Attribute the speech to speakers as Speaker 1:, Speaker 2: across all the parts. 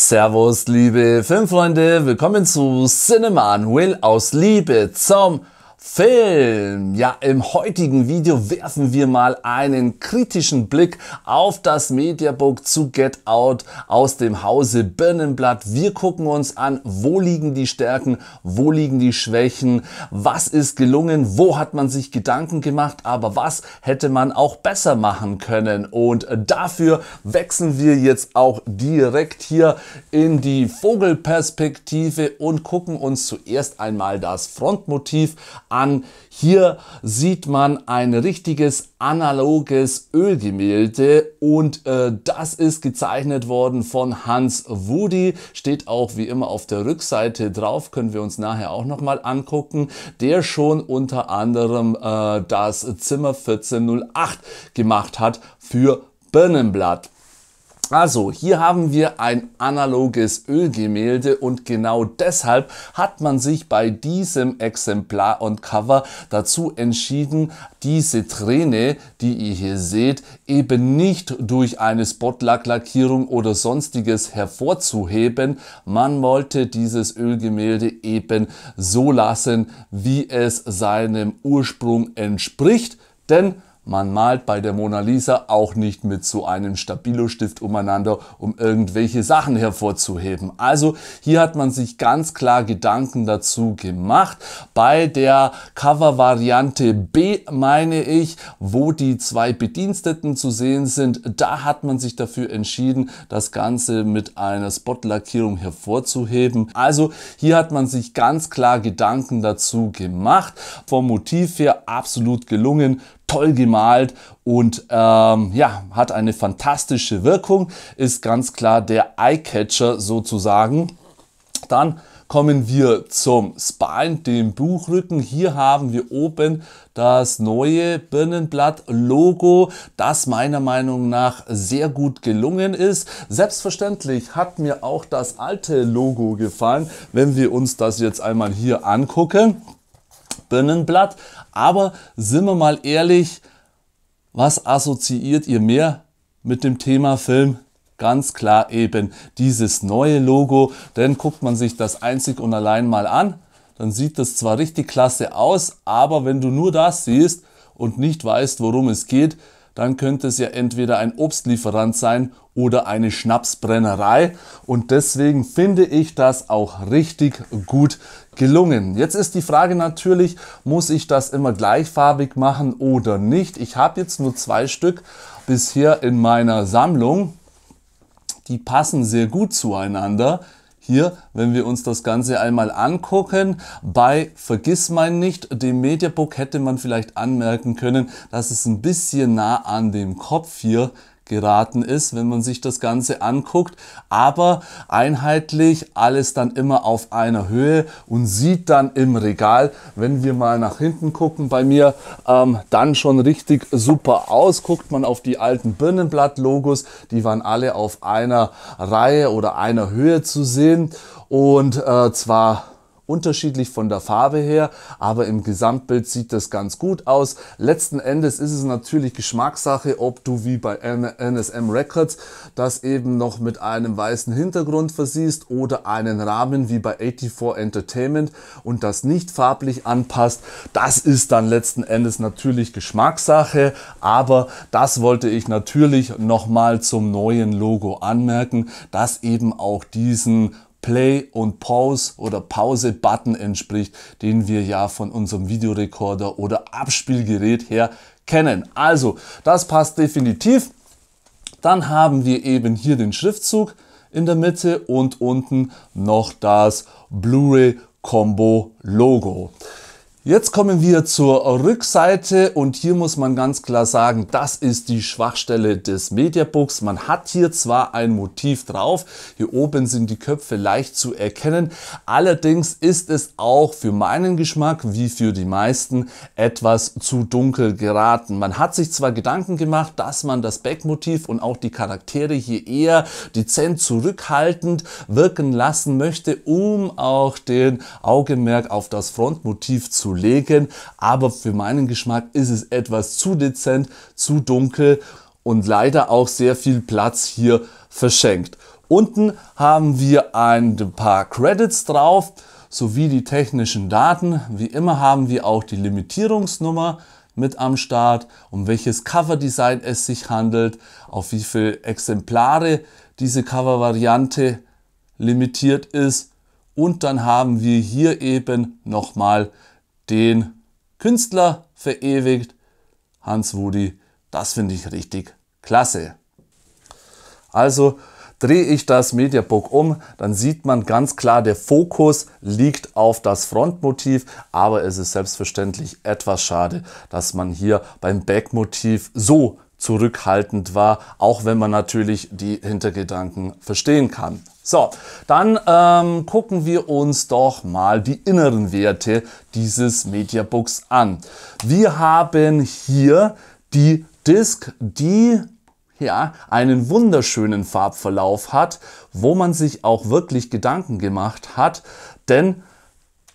Speaker 1: Servus, liebe Filmfreunde, willkommen zu Cinema Will aus Liebe zum Film. Ja, im heutigen Video werfen wir mal einen kritischen Blick auf das Mediabook zu Get Out aus dem Hause Birnenblatt. Wir gucken uns an, wo liegen die Stärken, wo liegen die Schwächen, was ist gelungen, wo hat man sich Gedanken gemacht, aber was hätte man auch besser machen können. Und dafür wechseln wir jetzt auch direkt hier in die Vogelperspektive und gucken uns zuerst einmal das Frontmotiv an. Hier sieht man ein richtiges analoges Ölgemälde und äh, das ist gezeichnet worden von Hans Wudi. Steht auch wie immer auf der Rückseite drauf, können wir uns nachher auch nochmal angucken, der schon unter anderem äh, das Zimmer 1408 gemacht hat für Birnenblatt. Also, hier haben wir ein analoges Ölgemälde und genau deshalb hat man sich bei diesem Exemplar und Cover dazu entschieden, diese Träne, die ihr hier seht, eben nicht durch eine Spotlack-Lackierung oder sonstiges hervorzuheben. Man wollte dieses Ölgemälde eben so lassen, wie es seinem Ursprung entspricht, denn man malt bei der Mona Lisa auch nicht mit so einem Stabilo-Stift umeinander, um irgendwelche Sachen hervorzuheben. Also hier hat man sich ganz klar Gedanken dazu gemacht. Bei der Cover-Variante B, meine ich, wo die zwei Bediensteten zu sehen sind, da hat man sich dafür entschieden, das Ganze mit einer Spot-Lackierung hervorzuheben. Also hier hat man sich ganz klar Gedanken dazu gemacht. Vom Motiv her absolut gelungen toll gemalt und ähm, ja, hat eine fantastische Wirkung, ist ganz klar der Eyecatcher sozusagen. Dann kommen wir zum Spine, dem Buchrücken. Hier haben wir oben das neue Birnenblatt-Logo, das meiner Meinung nach sehr gut gelungen ist. Selbstverständlich hat mir auch das alte Logo gefallen, wenn wir uns das jetzt einmal hier angucken. Birnenblatt. Aber sind wir mal ehrlich, was assoziiert ihr mehr mit dem Thema Film? Ganz klar eben dieses neue Logo, denn guckt man sich das einzig und allein mal an, dann sieht das zwar richtig klasse aus, aber wenn du nur das siehst und nicht weißt, worum es geht, dann könnte es ja entweder ein Obstlieferant sein oder eine Schnapsbrennerei. Und deswegen finde ich das auch richtig gut gelungen. Jetzt ist die Frage natürlich, muss ich das immer gleichfarbig machen oder nicht? Ich habe jetzt nur zwei Stück bisher in meiner Sammlung. Die passen sehr gut zueinander hier, wenn wir uns das Ganze einmal angucken, bei Vergiss mein nicht, dem Mediabook hätte man vielleicht anmerken können, dass es ein bisschen nah an dem Kopf hier geraten ist, wenn man sich das Ganze anguckt. Aber einheitlich alles dann immer auf einer Höhe und sieht dann im Regal, wenn wir mal nach hinten gucken, bei mir ähm, dann schon richtig super aus. Guckt man auf die alten Birnenblatt-Logos, die waren alle auf einer Reihe oder einer Höhe zu sehen und äh, zwar unterschiedlich von der Farbe her, aber im Gesamtbild sieht das ganz gut aus. Letzten Endes ist es natürlich Geschmackssache, ob du wie bei NSM Records das eben noch mit einem weißen Hintergrund versiehst oder einen Rahmen wie bei 84 Entertainment und das nicht farblich anpasst. Das ist dann letzten Endes natürlich Geschmackssache, aber das wollte ich natürlich nochmal zum neuen Logo anmerken, dass eben auch diesen Play und Pause oder Pause Button entspricht, den wir ja von unserem Videorekorder oder Abspielgerät her kennen. Also, das passt definitiv. Dann haben wir eben hier den Schriftzug in der Mitte und unten noch das Blu-ray Combo Logo. Jetzt kommen wir zur Rückseite und hier muss man ganz klar sagen, das ist die Schwachstelle des Mediabooks. Man hat hier zwar ein Motiv drauf, hier oben sind die Köpfe leicht zu erkennen, allerdings ist es auch für meinen Geschmack, wie für die meisten, etwas zu dunkel geraten. Man hat sich zwar Gedanken gemacht, dass man das Backmotiv und auch die Charaktere hier eher dezent zurückhaltend wirken lassen möchte, um auch den Augenmerk auf das Frontmotiv zu Kollegen, aber für meinen Geschmack ist es etwas zu dezent, zu dunkel und leider auch sehr viel Platz hier verschenkt. Unten haben wir ein paar Credits drauf sowie die technischen Daten. Wie immer haben wir auch die Limitierungsnummer mit am Start, um welches Coverdesign es sich handelt, auf wie viele Exemplare diese Covervariante limitiert ist. Und dann haben wir hier eben nochmal den Künstler verewigt, Hans Wudi. Das finde ich richtig klasse. Also drehe ich das Mediabook um, dann sieht man ganz klar, der Fokus liegt auf das Frontmotiv, aber es ist selbstverständlich etwas schade, dass man hier beim Backmotiv so zurückhaltend war, auch wenn man natürlich die Hintergedanken verstehen kann. So, dann ähm, gucken wir uns doch mal die inneren Werte dieses Mediabooks an. Wir haben hier die Disk, die ja, einen wunderschönen Farbverlauf hat, wo man sich auch wirklich Gedanken gemacht hat, denn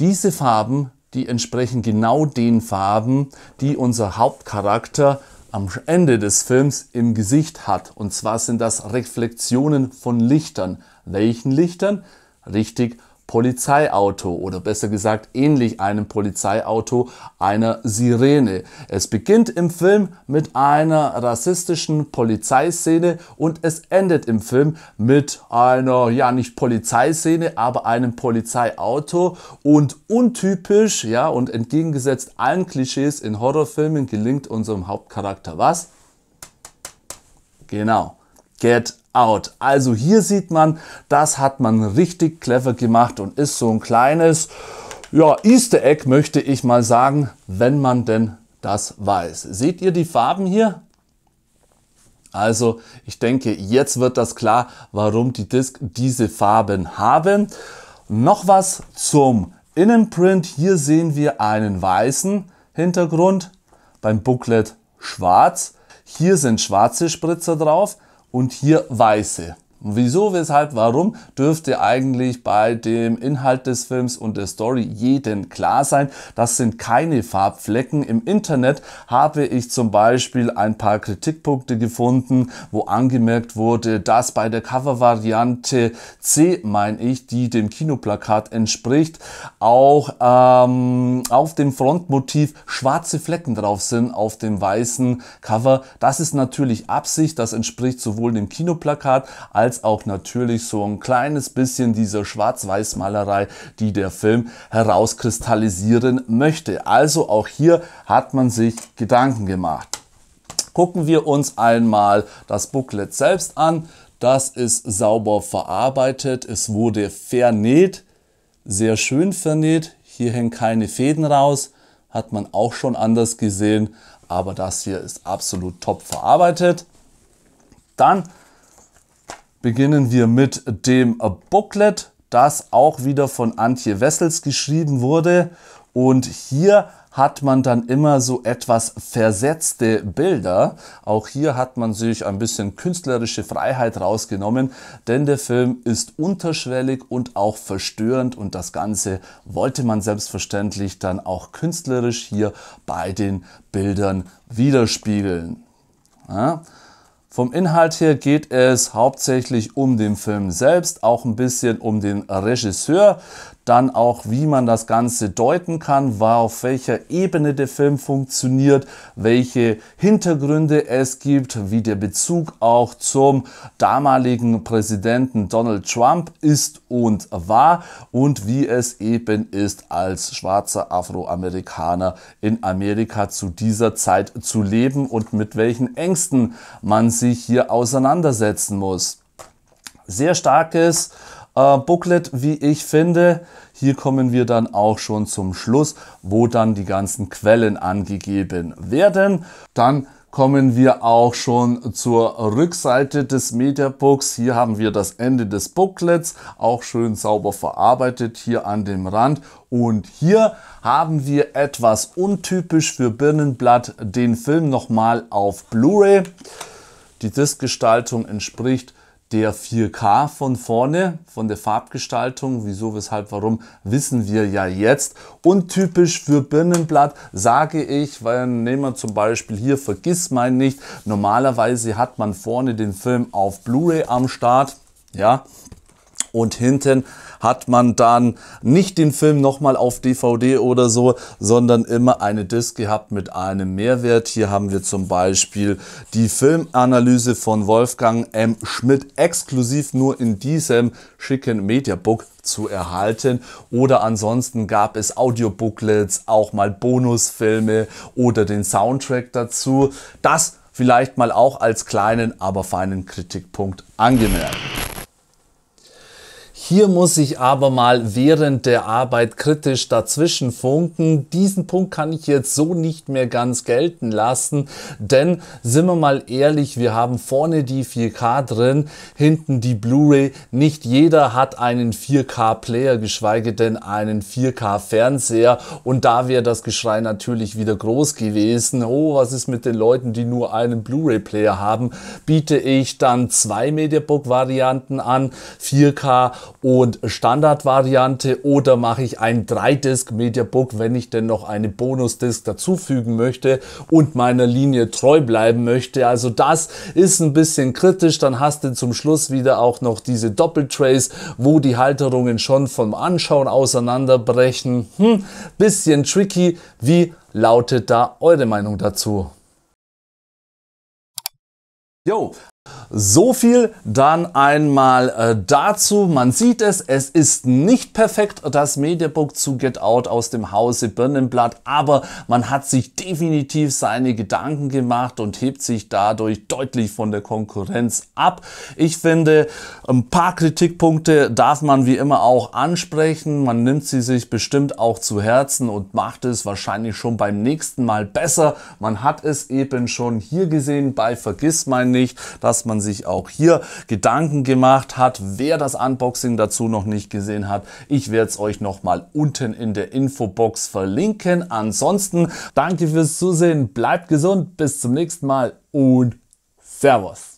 Speaker 1: diese Farben, die entsprechen genau den Farben, die unser Hauptcharakter am Ende des Films im Gesicht hat. Und zwar sind das Reflexionen von Lichtern. Welchen Lichtern? Richtig, Polizeiauto oder besser gesagt ähnlich einem Polizeiauto, einer Sirene. Es beginnt im Film mit einer rassistischen Polizeiszene und es endet im Film mit einer, ja nicht Polizeiszene, aber einem Polizeiauto und untypisch, ja und entgegengesetzt allen Klischees in Horrorfilmen gelingt unserem Hauptcharakter was? Genau Get Out. Also hier sieht man, das hat man richtig clever gemacht und ist so ein kleines ja, Easter Egg, möchte ich mal sagen, wenn man denn das weiß. Seht ihr die Farben hier? Also ich denke, jetzt wird das klar, warum die Disk diese Farben haben. Noch was zum Innenprint. Hier sehen wir einen weißen Hintergrund, beim Booklet schwarz. Hier sind schwarze Spritzer drauf und hier weiße. Wieso, weshalb, warum dürfte eigentlich bei dem Inhalt des Films und der Story jeden klar sein. Das sind keine Farbflecken. Im Internet habe ich zum Beispiel ein paar Kritikpunkte gefunden, wo angemerkt wurde, dass bei der Covervariante C, meine ich, die dem Kinoplakat entspricht, auch ähm, auf dem Frontmotiv schwarze Flecken drauf sind auf dem weißen Cover. Das ist natürlich Absicht. Das entspricht sowohl dem Kinoplakat als als auch natürlich so ein kleines bisschen dieser Schwarz-Weiß-Malerei, die der Film herauskristallisieren möchte. Also auch hier hat man sich Gedanken gemacht. Gucken wir uns einmal das Booklet selbst an. Das ist sauber verarbeitet. Es wurde vernäht, sehr schön vernäht. Hier hängen keine Fäden raus, hat man auch schon anders gesehen, aber das hier ist absolut top verarbeitet. Dann beginnen wir mit dem Booklet, das auch wieder von Antje Wessels geschrieben wurde. Und hier hat man dann immer so etwas versetzte Bilder. Auch hier hat man sich ein bisschen künstlerische Freiheit rausgenommen, denn der Film ist unterschwellig und auch verstörend und das Ganze wollte man selbstverständlich dann auch künstlerisch hier bei den Bildern widerspiegeln. Ja? Vom Inhalt her geht es hauptsächlich um den Film selbst, auch ein bisschen um den Regisseur dann auch, wie man das Ganze deuten kann, war auf welcher Ebene der Film funktioniert, welche Hintergründe es gibt, wie der Bezug auch zum damaligen Präsidenten Donald Trump ist und war und wie es eben ist, als schwarzer Afroamerikaner in Amerika zu dieser Zeit zu leben und mit welchen Ängsten man sich hier auseinandersetzen muss. Sehr starkes äh, Booklet, wie ich finde. Hier kommen wir dann auch schon zum Schluss, wo dann die ganzen Quellen angegeben werden. Dann kommen wir auch schon zur Rückseite des Mediabooks. Hier haben wir das Ende des Booklets, auch schön sauber verarbeitet hier an dem Rand. Und hier haben wir etwas untypisch für Birnenblatt den Film nochmal auf Blu-ray. Die Diskgestaltung entspricht der 4K von vorne, von der Farbgestaltung, wieso, weshalb, warum, wissen wir ja jetzt. Und typisch für Birnenblatt sage ich, weil nehmen wir zum Beispiel hier Vergiss mein nicht. Normalerweise hat man vorne den Film auf Blu-ray am Start. Ja, und hinten hat man dann nicht den Film nochmal auf DVD oder so, sondern immer eine Disc gehabt mit einem Mehrwert. Hier haben wir zum Beispiel die Filmanalyse von Wolfgang M. Schmidt exklusiv nur in diesem schicken Mediabook zu erhalten oder ansonsten gab es Audiobooklets, auch mal Bonusfilme oder den Soundtrack dazu. Das vielleicht mal auch als kleinen, aber feinen Kritikpunkt angemerkt. Hier muss ich aber mal während der Arbeit kritisch dazwischen funken. Diesen Punkt kann ich jetzt so nicht mehr ganz gelten lassen, denn sind wir mal ehrlich, wir haben vorne die 4K drin, hinten die Blu-ray. Nicht jeder hat einen 4K-Player, geschweige denn einen 4K-Fernseher. Und da wäre das Geschrei natürlich wieder groß gewesen. Oh, was ist mit den Leuten, die nur einen Blu-ray-Player haben? Biete ich dann zwei Mediabook-Varianten an, 4K und Standardvariante oder mache ich ein 3-Disc mediabook wenn ich denn noch eine Bonus-Disc dazufügen möchte und meiner Linie treu bleiben möchte. Also das ist ein bisschen kritisch. Dann hast du zum Schluss wieder auch noch diese Doppeltrays, wo die Halterungen schon vom Anschauen auseinanderbrechen. Hm, bisschen tricky. Wie lautet da eure Meinung dazu? Jo, so viel dann einmal äh, dazu. Man sieht es, es ist nicht perfekt, das Mediabook zu Get Out aus dem Hause Birnenblatt, aber man hat sich definitiv seine Gedanken gemacht und hebt sich dadurch deutlich von der Konkurrenz ab. Ich finde, ein paar Kritikpunkte darf man wie immer auch ansprechen. Man nimmt sie sich bestimmt auch zu Herzen und macht es wahrscheinlich schon beim nächsten Mal besser. Man hat es eben schon hier gesehen bei Vergiss mein nicht, dass dass man sich auch hier Gedanken gemacht hat. Wer das Unboxing dazu noch nicht gesehen hat, ich werde es euch nochmal unten in der Infobox verlinken. Ansonsten danke fürs Zusehen, bleibt gesund, bis zum nächsten Mal und Servus.